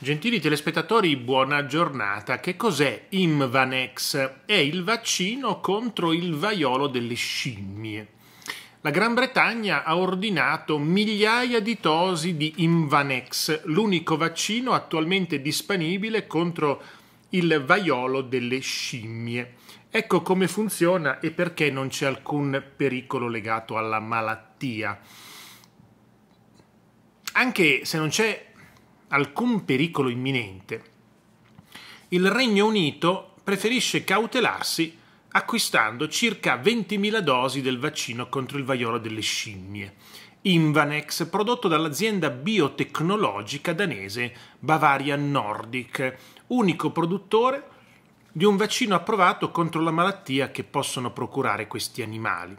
Gentili telespettatori, buona giornata. Che cos'è Imvanex? È il vaccino contro il vaiolo delle scimmie. La Gran Bretagna ha ordinato migliaia di dosi di Imvanex, l'unico vaccino attualmente disponibile contro il vaiolo delle scimmie. Ecco come funziona e perché non c'è alcun pericolo legato alla malattia. Anche se non c'è alcun pericolo imminente, il Regno Unito preferisce cautelarsi acquistando circa 20.000 dosi del vaccino contro il vaiolo delle scimmie, Invanex, prodotto dall'azienda biotecnologica danese Bavarian Nordic, unico produttore di un vaccino approvato contro la malattia che possono procurare questi animali.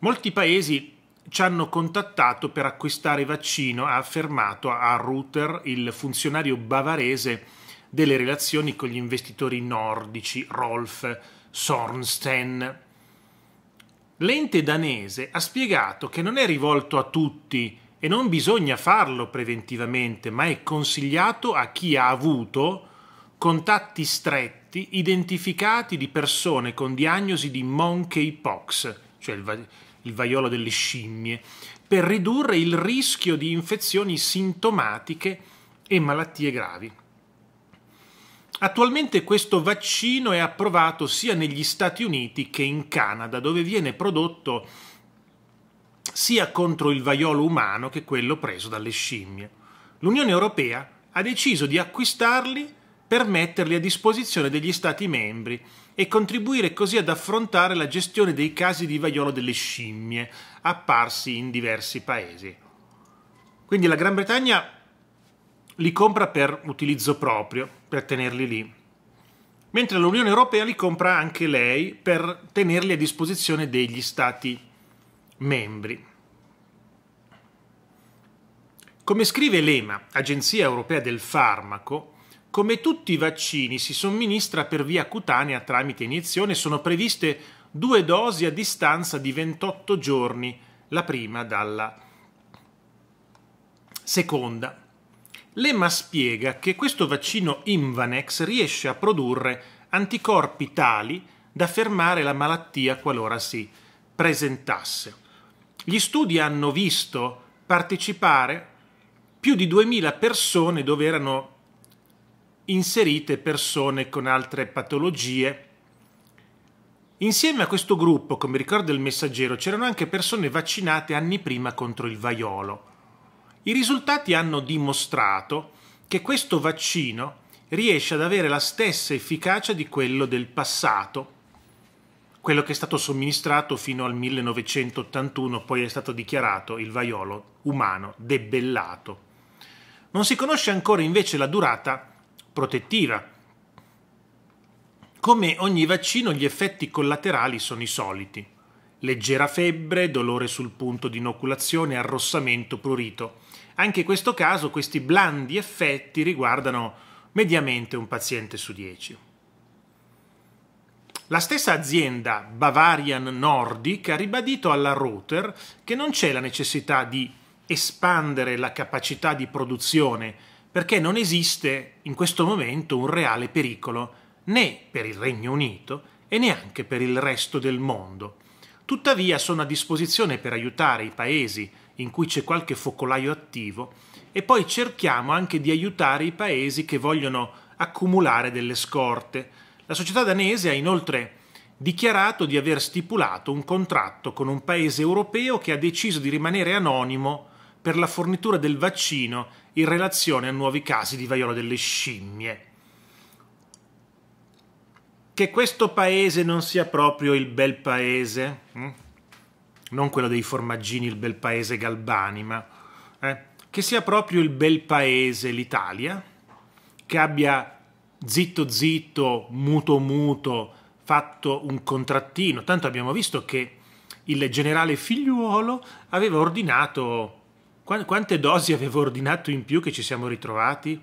Molti paesi ci hanno contattato per acquistare vaccino, ha affermato a Ruther il funzionario bavarese delle relazioni con gli investitori nordici Rolf Sornstein. L'ente danese ha spiegato che non è rivolto a tutti e non bisogna farlo preventivamente, ma è consigliato a chi ha avuto contatti stretti identificati di persone con diagnosi di monkeypox, cioè il, il vaiolo delle scimmie, per ridurre il rischio di infezioni sintomatiche e malattie gravi. Attualmente questo vaccino è approvato sia negli Stati Uniti che in Canada, dove viene prodotto sia contro il vaiolo umano che quello preso dalle scimmie. L'Unione Europea ha deciso di acquistarli per metterli a disposizione degli Stati membri e contribuire così ad affrontare la gestione dei casi di vaiolo delle scimmie apparsi in diversi paesi. Quindi la Gran Bretagna li compra per utilizzo proprio, per tenerli lì, mentre l'Unione Europea li compra anche lei per tenerli a disposizione degli Stati membri. Come scrive l'EMA, Agenzia Europea del Farmaco, come tutti i vaccini si somministra per via cutanea tramite iniezione, sono previste due dosi a distanza di 28 giorni, la prima dalla seconda. L'EMA spiega che questo vaccino Invanex riesce a produrre anticorpi tali da fermare la malattia qualora si presentasse. Gli studi hanno visto partecipare più di 2000 persone dove erano inserite persone con altre patologie. Insieme a questo gruppo, come ricorda il messaggero, c'erano anche persone vaccinate anni prima contro il vaiolo. I risultati hanno dimostrato che questo vaccino riesce ad avere la stessa efficacia di quello del passato, quello che è stato somministrato fino al 1981, poi è stato dichiarato il vaiolo umano debellato. Non si conosce ancora invece la durata protettiva. Come ogni vaccino gli effetti collaterali sono i soliti. Leggera febbre, dolore sul punto di inoculazione, arrossamento, prurito. Anche in questo caso questi blandi effetti riguardano mediamente un paziente su 10. La stessa azienda Bavarian Nordic ha ribadito alla Router che non c'è la necessità di espandere la capacità di produzione perché non esiste in questo momento un reale pericolo né per il Regno Unito e neanche per il resto del mondo. Tuttavia sono a disposizione per aiutare i paesi in cui c'è qualche focolaio attivo e poi cerchiamo anche di aiutare i paesi che vogliono accumulare delle scorte. La società danese ha inoltre dichiarato di aver stipulato un contratto con un paese europeo che ha deciso di rimanere anonimo per la fornitura del vaccino in relazione a nuovi casi di vaiolo delle scimmie. Che questo paese non sia proprio il bel paese, hm? non quello dei formaggini, il bel paese Galbani, ma eh? che sia proprio il bel paese l'Italia, che abbia zitto zitto, muto muto, fatto un contrattino. Tanto abbiamo visto che il generale figliuolo aveva ordinato quante dosi avevo ordinato in più che ci siamo ritrovati?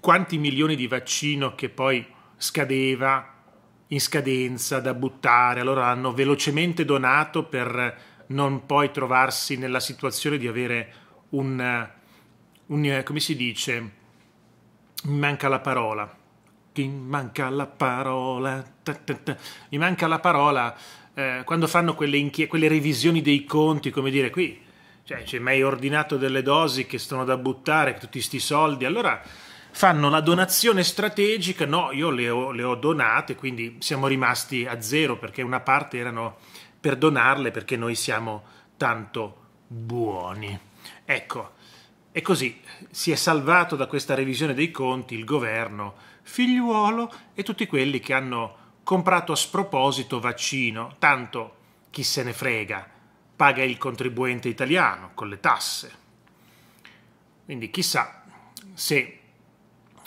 Quanti milioni di vaccino che poi scadeva in scadenza da buttare, allora hanno velocemente donato per non poi trovarsi nella situazione di avere un, un eh, come si dice, mi manca la parola, mi manca la parola, ta ta ta. mi manca la parola eh, quando fanno quelle, quelle revisioni dei conti, come dire qui cioè, cioè mi hai ordinato delle dosi che sono da buttare, tutti questi soldi, allora fanno la donazione strategica, no, io le ho, le ho donate, quindi siamo rimasti a zero perché una parte erano per donarle perché noi siamo tanto buoni. Ecco, e così si è salvato da questa revisione dei conti il governo, figliuolo e tutti quelli che hanno comprato a sproposito vaccino, tanto chi se ne frega, paga il contribuente italiano con le tasse. Quindi chissà se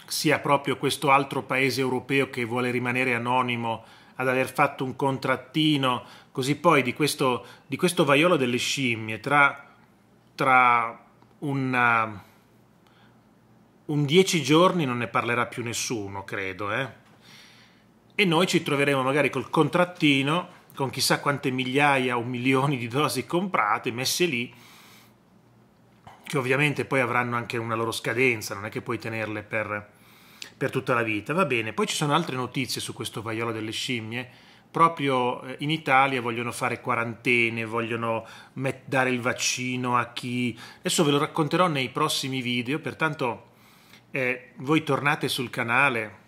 sia proprio questo altro paese europeo che vuole rimanere anonimo ad aver fatto un contrattino, così poi di questo, di questo vaiolo delle scimmie tra, tra una, un dieci giorni non ne parlerà più nessuno, credo. Eh? E noi ci troveremo magari col contrattino con chissà quante migliaia o milioni di dosi comprate, messe lì, che ovviamente poi avranno anche una loro scadenza, non è che puoi tenerle per, per tutta la vita. Va bene, poi ci sono altre notizie su questo vaiolo delle scimmie. Proprio eh, in Italia vogliono fare quarantene, vogliono met- dare il vaccino a chi... Adesso ve lo racconterò nei prossimi video, pertanto eh, voi tornate sul canale,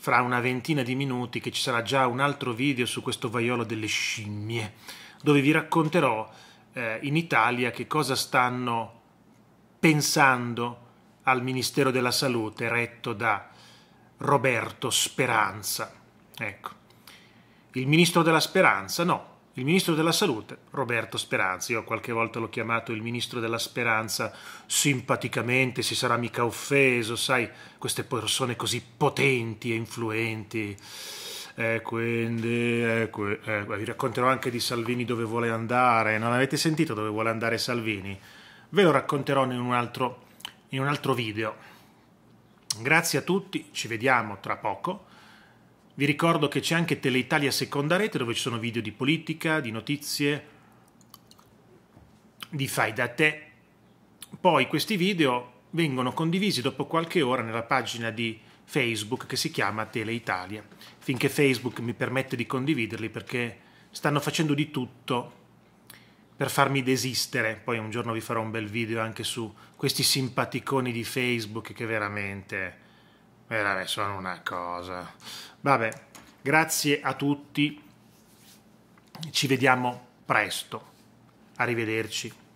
fra una ventina di minuti che ci sarà già un altro video su questo vaiolo delle scimmie, dove vi racconterò eh, in Italia che cosa stanno pensando al Ministero della Salute retto da Roberto Speranza. Ecco. Il Ministro della Speranza, no, il ministro della salute Roberto Speranza. Io qualche volta l'ho chiamato il ministro della speranza simpaticamente, si sarà mica offeso, sai, queste persone così potenti e influenti. E eh, quindi, e eh, que, eh, vi racconterò anche di Salvini dove vuole andare. Non avete sentito dove vuole andare Salvini? Ve lo racconterò in un altro, in un altro video. Grazie a tutti, ci vediamo tra poco. Vi ricordo che c'è anche Teleitalia Seconda Rete dove ci sono video di politica, di notizie, di fai da te. Poi questi video vengono condivisi dopo qualche ora nella pagina di Facebook che si chiama Teleitalia, finché Facebook mi permette di condividerli perché stanno facendo di tutto per farmi desistere. Poi un giorno vi farò un bel video anche su questi simpaticoni di Facebook che veramente Beh, vabbè, sono una cosa. Vabbè, grazie a tutti. Ci vediamo presto. Arrivederci.